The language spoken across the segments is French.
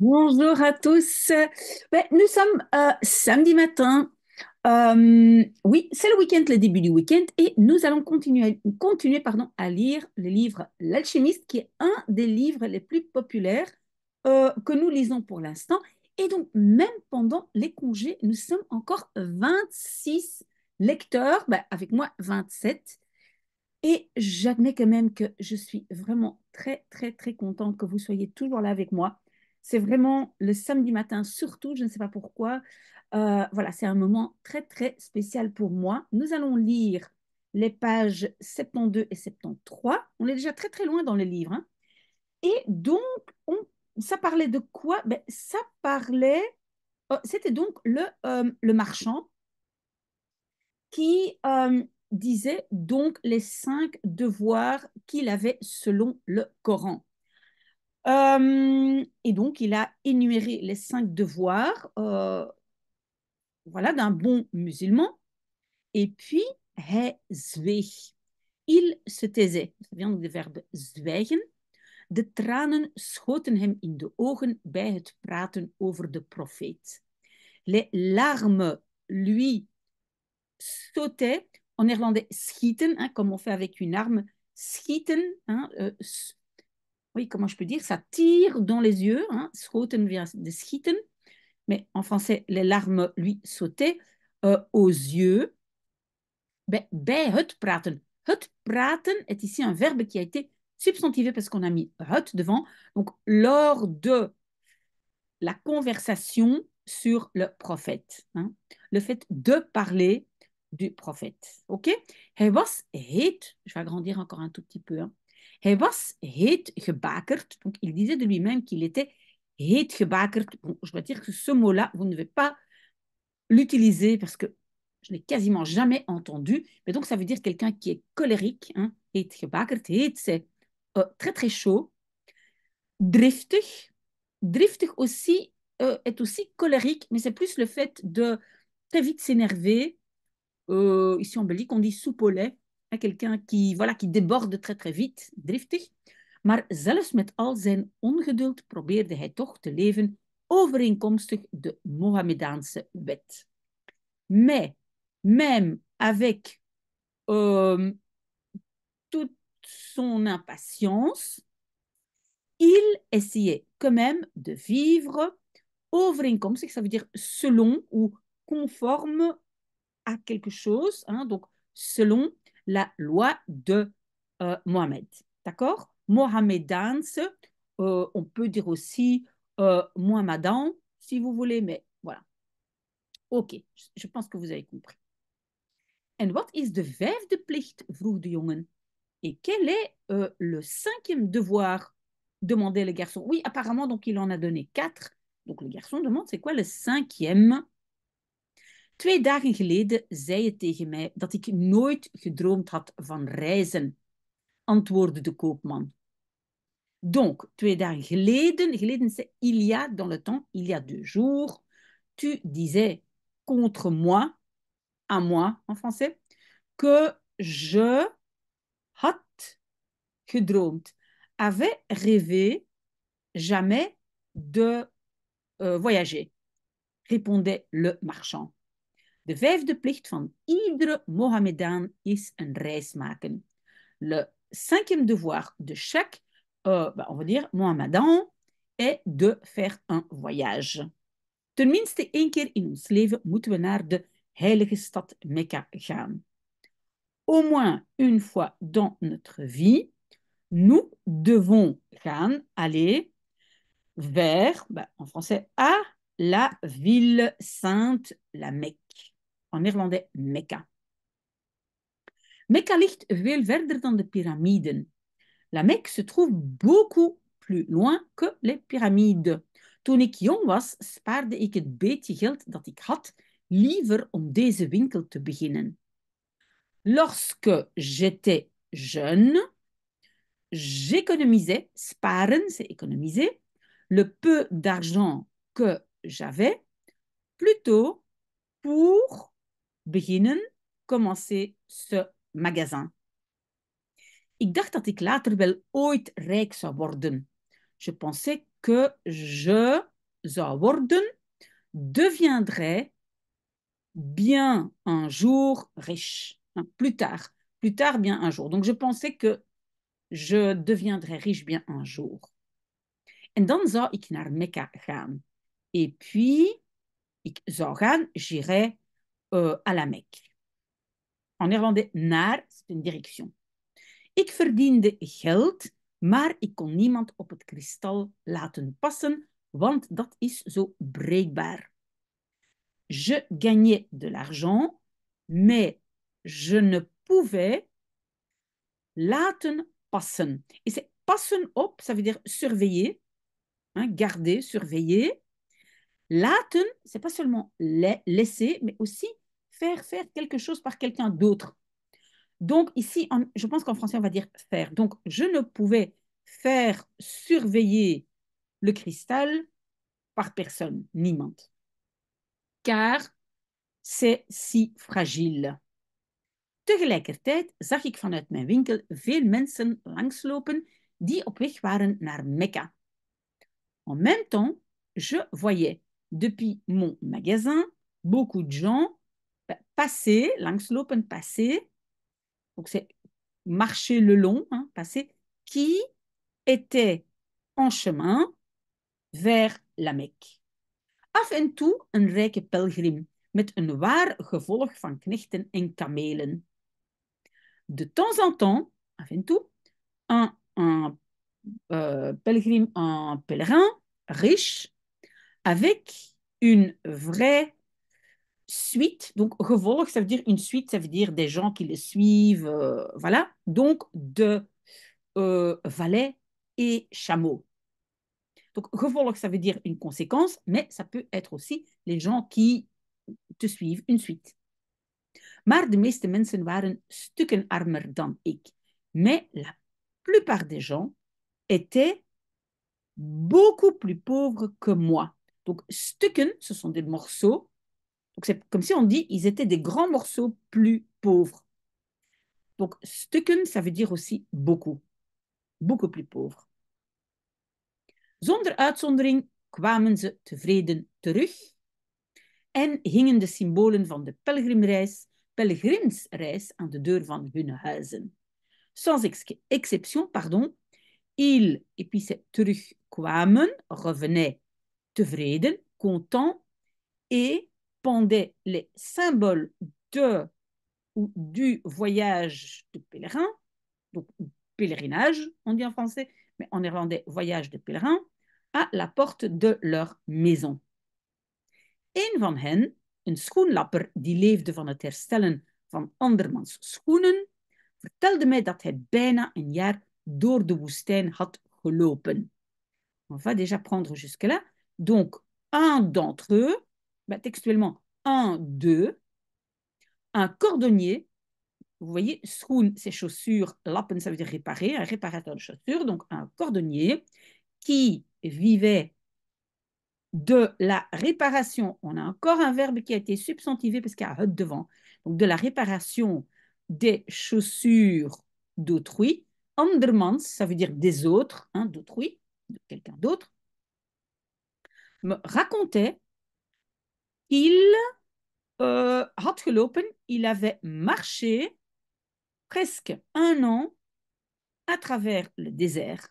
Bonjour à tous. nous sommes euh, samedi matin. Euh, oui, c'est le week-end, le début du week-end, et nous allons continuer, continuer pardon, à lire le livre L'alchimiste, qui est un des livres les plus populaires euh, que nous lisons pour l'instant. Et donc, même pendant les congés, nous sommes encore 26 lecteurs, ben, avec moi 27. Et j'admets quand même que je suis vraiment très, très, très contente que vous soyez toujours là avec moi c'est vraiment le samedi matin, surtout, je ne sais pas pourquoi. Euh, voilà, c'est un moment très, très spécial pour moi. Nous allons lire les pages 72 et 73. On est déjà très, très loin dans le livre. Hein. Et donc, ça parlait de quoi ben, Ça parlait, oh, c'était donc le, euh, le marchand qui euh, disait donc les cinq devoirs qu'il avait selon le Coran. Euh, et donc, il a énuméré les cinq devoirs euh, voilà, d'un bon musulman. Et puis, Il se taisait. Ça vient du verbe zwijgen. De tranen de ogen bij Les larmes lui sautaient. En néerlandais, schieten, hein, comme on fait avec une arme, schieten, hein, euh, oui, comment je peux dire, ça tire dans les yeux, hein, schoten via de schieten, mais en français, les larmes lui sautaient euh, aux yeux. Bij, ben, ben, het praten. Het praten est ici un verbe qui a été substantivé parce qu'on a mis het devant. Donc, lors de la conversation sur le prophète, hein, le fait de parler du prophète. Ok? He was je vais agrandir encore un tout petit peu. Hein donc il disait de lui-même qu'il était heet gebakert ». je dois dire que ce mot-là, vous ne devez pas l'utiliser parce que je n'ai quasiment jamais entendu. Mais donc, ça veut dire quelqu'un qui est colérique. Hein? Heet gebakerd, c'est euh, très très chaud. Driftig, driftig aussi euh, est aussi colérique, mais c'est plus le fait de très vite s'énerver. Euh, ici en Belgique, on dit lait. Hein, quelqu'un qui, voilà, qui déborde très très vite, driftig. Maar zelfs met al zijn ongeduld probeerde hij toch te leven overeenkomstig de Mohammedaanse wet. Mais, même avec euh, toute son impatience, il essayait quand même de vivre overeenkomstig, ça veut dire selon ou conforme à quelque chose, hein, donc selon la loi de euh, Mohamed. D'accord Mohamedans, euh, on peut dire aussi euh, si vous voulez, mais voilà. Ok, je pense que vous avez compris. En wat is de vijfde plicht? vroeg de jongen. Et quel est euh, le cinquième devoir demandait le garçon. Oui, apparemment, donc il en a donné quatre. Donc le garçon demande c'est quoi le cinquième Twee dagen geleden zei je tegen mij dat ik nooit gedroomd had van reizen, antwoordde de koopman. Donc, twee dagen geleden, geleden c'est il y a dans le temps, il y a deux jours, tu disais contre moi, à moi en français, que je had gedroomd, avait rêvé jamais de euh, voyager, répondait le marchand. De vijfde plicht van iedere Mohammedaan is een reis maken. Le cinquième devoir de chaque, euh, bah, on va dire, Mohammedan, est de faire un voyage. Tenminste één keer in ons leven moeten we naar de heilige stad Mekka gaan. Au moins une fois dans notre vie, nous devons gaan, aller vers, bah, en français, à la ville sainte, la Mecque en Irlandais mecca. Mecca ligt veel verder dan de pyramiden. La Mecque se trouve beaucoup plus loin que les pyramides. Toen ik jong was, spaarde ik het beetje geld dat ik had liever om deze winkel te beginnen. Lorsque j'étais jeune, j'économisais, sparen, c'est économiser, le peu d'argent que j'avais, plutôt pour beginnen, commencer ce magasin. dacht ooit rijk zou worden. Je pensais que je zou worden, bien un jour riche. plus tard, plus tard, bien un jour. Donc je pensais que je deviendrais riche bien un jour. zou ik naar Mekka Et puis, je zou gaan, j'irai euh, à la Mecque. En néerlandais, naar, c'est une direction. Ik verdiende geld, maar ik kon niemand op het kristal laten passen, want dat is zo breekbaar. Je gagnais de l'argent, mais je ne pouvais laten passen. Et c'est passen op, ça veut dire surveiller, hein, garder, surveiller. Laten, c'est pas seulement laisser, mais aussi faire faire quelque chose par quelqu'un d'autre. Donc ici, en, je pense qu'en français, on va dire faire. Donc je ne pouvais faire surveiller le cristal par personne, ni mente car c'est si fragile. Tegelijkertijd zag ik vanuit mijn winkel veel mensen langslopen die op weg waren naar Mekka. En même temps, je voyais depuis mon magasin beaucoup de gens passer, langslopen, passer, donc c'est marcher le long, hein, passer, qui était en chemin vers la Mecque. Af en toe een rijke pelgrim met een waar gevolg van knechten en kamelen. De temps en temps, af en toe, un, un euh, pelgrim, un pèlerin riche, avec une vraie suite, donc gevolg », ça veut dire une suite, ça veut dire des gens qui le suivent, euh, voilà, donc de euh, valets et chameaux. Donc gevolg », ça veut dire une conséquence, mais ça peut être aussi les gens qui te suivent, une suite. Maar de meeste mensen waren stukken armer dan ik. Mais la plupart des gens étaient beaucoup plus pauvres que moi. Donc stukken, ce sont des morceaux donc c'est comme si on dit ils étaient des grands morceaux plus pauvres. Donc stukken, ça veut dire aussi beaucoup, beaucoup plus pauvres. Zonder uitzondering kwamen ze tevreden terug Et hingen de symbolen van de pelgrimreis, pelgrimsreis aan de deur van hun huizen. Sans exception, pardon, ils, et puis c'est kwamen, revenaient tevreden, contents, et pendaient les symboles de ou du voyage de pèlerin, donc pèlerinage, on dit en français, mais en Irlandais, voyage de pèlerin, à la porte de leur maison. Een van hen, een schoenlapper die leefde van het herstellen van andermans schoenen, vertelde mij dat hij bijna een jaar door de woestijn had gelopen. On va déjà prendre jusque-là. Donc, un d'entre eux, bah, textuellement, un, deux, un cordonnier, vous voyez, schoon, c'est chaussures, lappen, ça veut dire réparer, un réparateur de chaussures, donc un cordonnier qui vivait de la réparation. On a encore un verbe qui a été substantivé parce qu'il y a hut devant. Donc de la réparation des chaussures d'autrui. Andermans, ça veut dire des autres, hein, d'autrui, de quelqu'un d'autre. Me racontait il euh, had gelopen, il avait marché presque un an à travers le désert.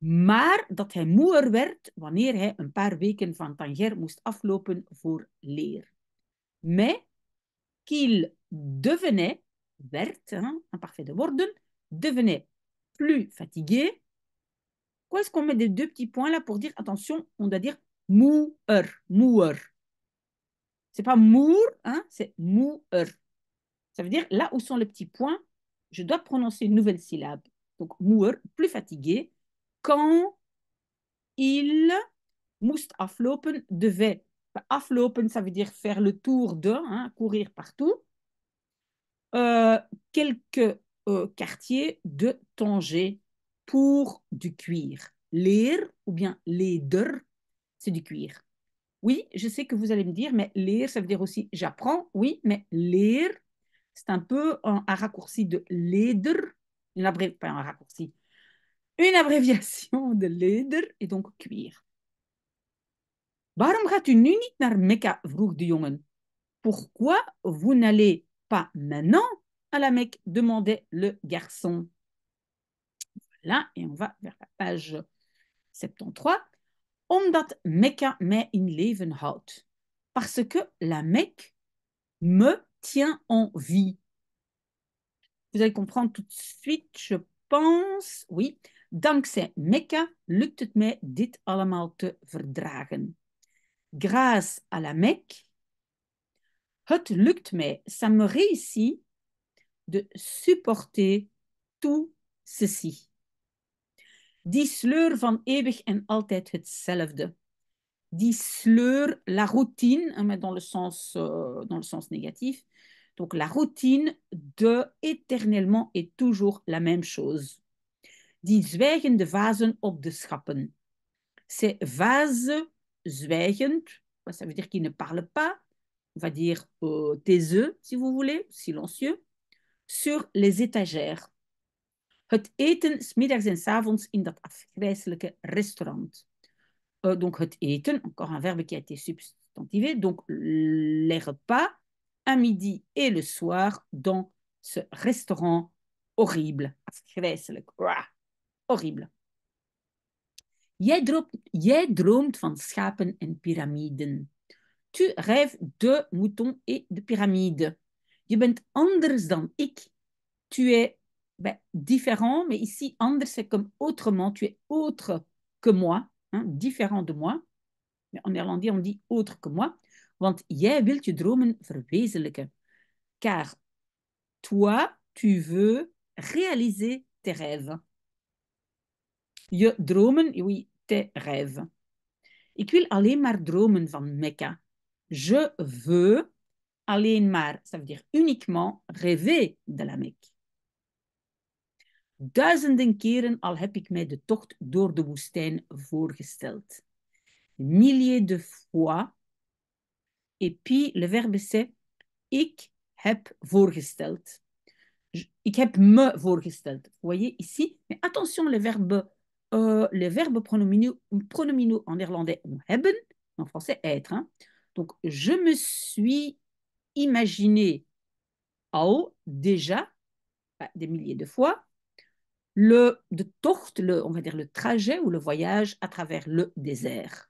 Maar dat hij werd wanneer hij een paar weken van Tanger moest aflopen voor leer. Mais qu'il devenait, vert, hein, imparfait de worden, devenait plus fatigué. Quoi est-ce qu'on met des deux petits points là pour dire attention, on doit dire Mouer, mouer. C'est pas mour, hein, c'est mouer. Ça veut dire là où sont les petits points, je dois prononcer une nouvelle syllabe. Donc mouer, plus fatigué. Quand il must aflopen devait. Aflopen, ça veut dire faire le tour de, hein, courir partout. Euh, quelques euh, quartiers de Tanger pour du cuir. lire ou bien leder c'est du cuir. Oui, je sais que vous allez me dire, mais lire, ça veut dire aussi j'apprends. Oui, mais lire, c'est un peu un, raccourci de leader. pas un raccourci, une abréviation de leader et donc cuir. Pourquoi vous n'allez pas maintenant à la Mecque? demandait le garçon. Voilà, et on va vers la page 73. Omdat Mecca mij in leven houdt. Parce que la Mecque me tient en vie. Vous allez comprendre tout de suite, je pense. Oui, dankzij Mekka lukt het mij dit allemaal te verdragen. Grâce à la Mecque, het lukt mij, ça me réussit, de supporter tout ceci. Die sleur van eeuwig en altijd hetzelfde. Die sleur, la routine, hein, mais dans le sens, euh, dans le sens négatif. Donc la routine de éternellement et toujours la même chose. Die zwijgende vazen op de schappen. Ces vases zwijgend, ça veut dire qu'ils ne parlent pas, on va dire euh, taiseux si vous voulez, silencieux, sur les étagères. Het eten smiddags en s avonds in dat afgrijzelijke restaurant. Euh, donc het eten, encore un verbe qui a été substantivé, donc les repas à midi et le soir dans ce restaurant horrible, afgrijzelijk, horrible. Jij droomt, jij droomt van schapen en piramiden. Tu rêves de moutons et de pyramides. Je bent anders dan ik. Tu es Ben, différent, mais ici, anders, c'est comme autrement, tu es autre que moi, hein, différent de moi. Mais en néerlandais, on dit autre que moi. Want jij wilt je dromen verwezenlijken. Car toi, tu veux réaliser tes rêves. Je dromen, oui, tes rêves. Ik wil alleen maar dromen van Mecca. Je veux alleen maar, ça veut dire uniquement rêver de la Mecque. Duizenden keren al heb ik mij de tocht door de woestijn voorgesteld. Milliers de fois. Et puis, le verbe c'est ik heb voorgesteld. Ik heb me voorgesteld. Vous voyez ici Mais attention, le verbe, euh, le verbe pronominaux, en néerlandais ont hebben, en français être. Hein? Donc, je me suis imaginé haut déjà, bah, des milliers de fois, le de on va dire le trajet ou le voyage à travers le désert.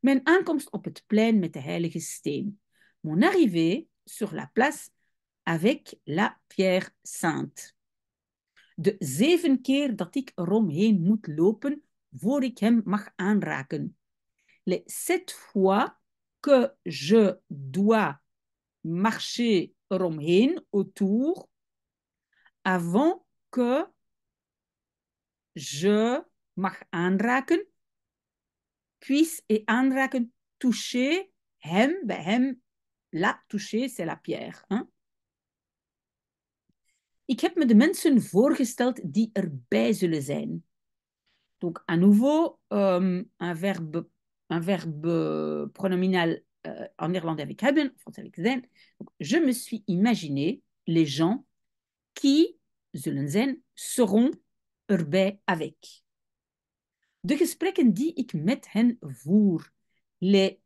Mijn aankomst op het plein met de heilige steen. Mon arrivée sur la place avec la pierre sainte. De zeven keer dat ik eromheen moet lopen voor ik hem mag aanraken. Les sept fois que je dois marcher eromheen, autour, avant que je mag aanraken, puisse et aanraken, toucher, hem, ben hem, la, toucher, c'est la pierre. Hein? Ik heb me de mensen voorgesteld die erbij zullen zijn. Donc, à nouveau, euh, un, verbe, un verbe pronominal euh, en néerlandais avec haben, en français avec zijn. Donc, je me suis imaginé les gens qui zullen seront erbij avec. De gesprekken die ik met hen voer. Les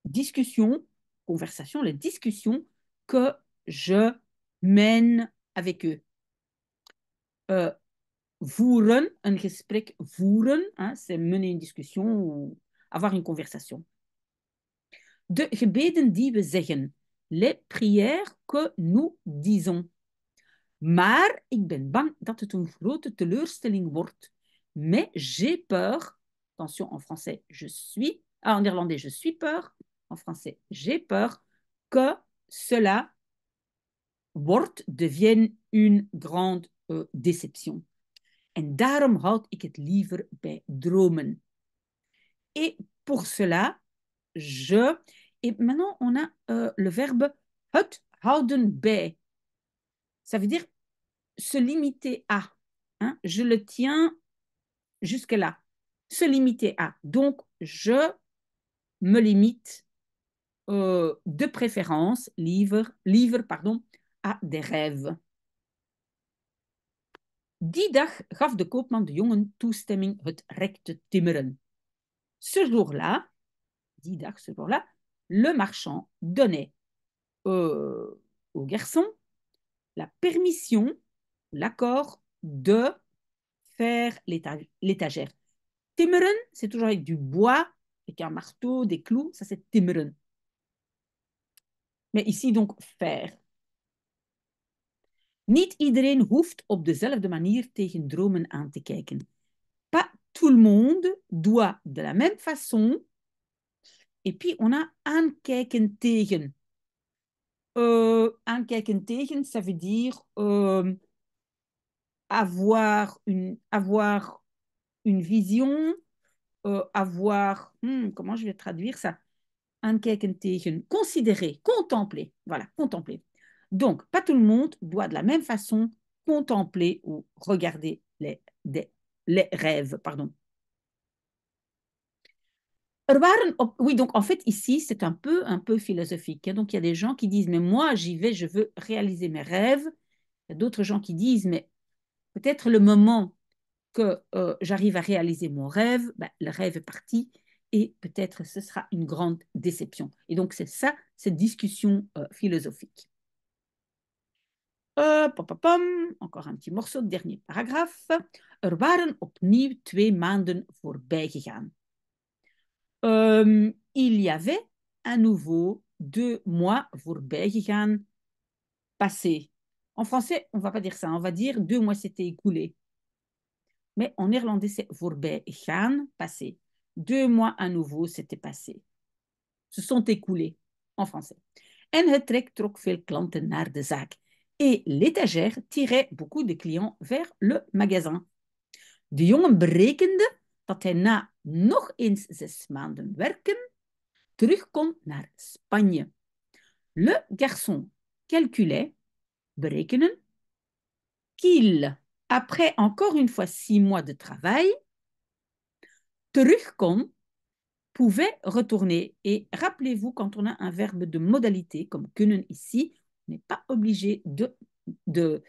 discussions, conversations, les discussions que je mène avec eux. Euh, voeren, un gesprek voeren, hein, c'est mener une discussion ou avoir une conversation. De gebeden die we zeggen, les prières que nous disons. Maar ik ben bang dat het een grote teleurstelling wordt. Mais j'ai peur. Attention, en français, je suis. Ah, en irlandais, je suis peur. En français, j'ai peur que cela wordt, devienne une grande euh, déception. En daarom houd ik het liever bij dromen. Et pour cela, je. Et maintenant, on a euh, le verbe het houden bij. Ça veut dire se limiter à. Hein, je le tiens jusque-là. Se limiter à. Donc, je me limite euh, de préférence, livre, livre pardon, à des rêves. Die dag gaf de koopman de jongen toestemming het rek timmeren. Ce jour-là, die dag, ce jour-là, le marchand donnait euh, au garçon la permission l'accord de faire l'étagère. Timmeren, c'est toujours avec du bois, avec un marteau, des clous, ça c'est timmeren. Mais ici donc faire. Niet iedereen hoeft op dezelfde manier tegen dromen aan te kijken. Pas tout le monde doit de la même façon. Et puis on a aankijken tegen. Euh, aankijken tegen, ça veut dire euh, avoir une, avoir une vision, euh, avoir, hmm, comment je vais traduire ça considérer, contempler. Voilà, contempler. Donc, pas tout le monde doit de la même façon contempler ou regarder les, les rêves. Pardon. Oui, donc en fait, ici, c'est un peu, un peu philosophique. Hein. Donc, il y a des gens qui disent, mais moi, j'y vais, je veux réaliser mes rêves. Il y a d'autres gens qui disent, mais peut-être le moment que euh, j'arrive à réaliser mon rêve, ben, le rêve est parti et peut-être ce sera une grande déception. Et donc c'est ça, cette discussion euh, philosophique. Euh, encore un petit morceau, dernier paragraphe. Er waren opnieuw maanden ehm, il y avait à nouveau deux mois voorbij gegaan, passés. En français, on ne va pas dire ça, on va dire deux mois s'étaient écoulés. Mais en néerlandais, c'est voorbij gaan, passé. Deux mois à nouveau s'étaient passés. Se sont écoulés en français. En het trek trok veel klanten naar de zaak. Et l'étagère tirait beaucoup de clients vers le magasin. De jongen berekende dat hij na nog eens zes maanden werken terugkomt naar Spanje. Le garçon calculait berekenen, qu'il, après encore une fois six mois de travail, terugkom pouvait retourner. Et rappelez-vous, quand on a un verbe de modalité comme kunnen ici, on n'est pas obligé de, de,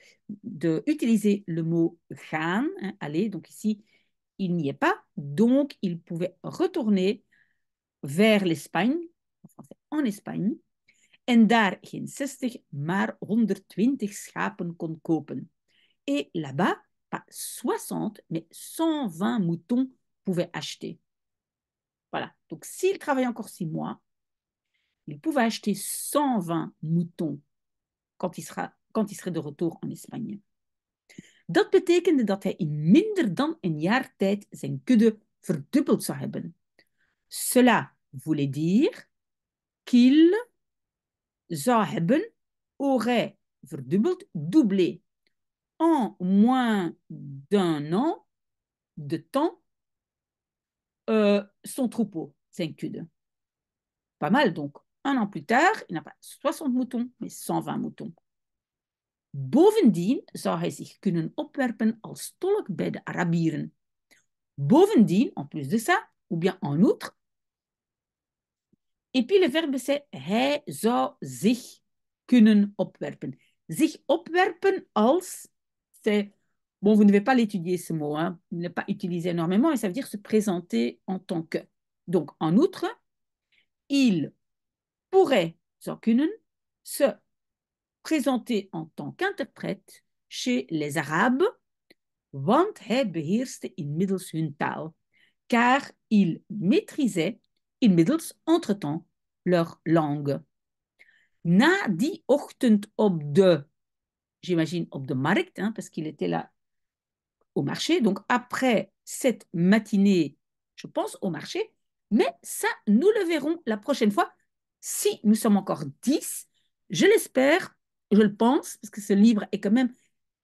de, utiliser le mot gaan, Allez, hein, aller. Donc ici, il n'y est pas. Donc, il pouvait retourner vers l'Espagne, en Espagne, en daar geen 60, maar 120 schapen kon kopen. Et là-bas, pas 60, mais 120 moutons pouvaient acheter. Voilà. Donc, s'il travaillait encore 6 mois, il pouvait acheter 120 moutons quand il, sera, quand il serait de retour en Espagne. Dat betekende dat hij in minder dan een jaar tijd zijn kudde verdubbeld zou hebben. Cela voulait dire qu'il Zaheben aurait doublé en moins d'un an de temps euh, son troupeau, Zenkud. Pas mal donc. Un an plus tard, il n'a pas 60 moutons, mais 120 moutons. Bovendien zou hij zich kunnen opwerpen als tolk bij de Arabieren. Bovendien, en plus de ça, ou bien en outre, et puis le verbe c'est hij zou zich kunnen opwerpen. Sich opwerpen als, c'est, bon, vous ne devez pas l'étudier ce mot, hein, ne pas utilisé énormément, et ça veut dire se présenter en tant que. Donc, en outre, il pourrait zou kunnen se présenter en tant qu'interprète chez les Arabes, want hij beheerste inmiddels hun taal, car il maîtrisait middles middels entre-temps leur langue. Na die ochtend op de, j'imagine op de markt, hein, parce qu'il était là au marché, donc après cette matinée, je pense, au marché, mais ça, nous le verrons la prochaine fois, si nous sommes encore 10, je l'espère, je le pense, parce que ce livre est quand même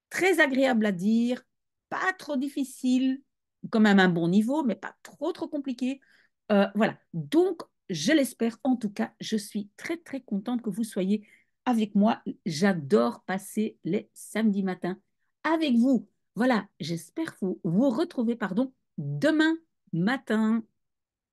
très agréable à dire, pas trop difficile, quand même un bon niveau, mais pas trop trop compliqué. Euh, voilà. Donc, je l'espère. En tout cas, je suis très, très contente que vous soyez avec moi. J'adore passer les samedis matins avec vous. Voilà. J'espère vous, vous retrouver, pardon, demain matin.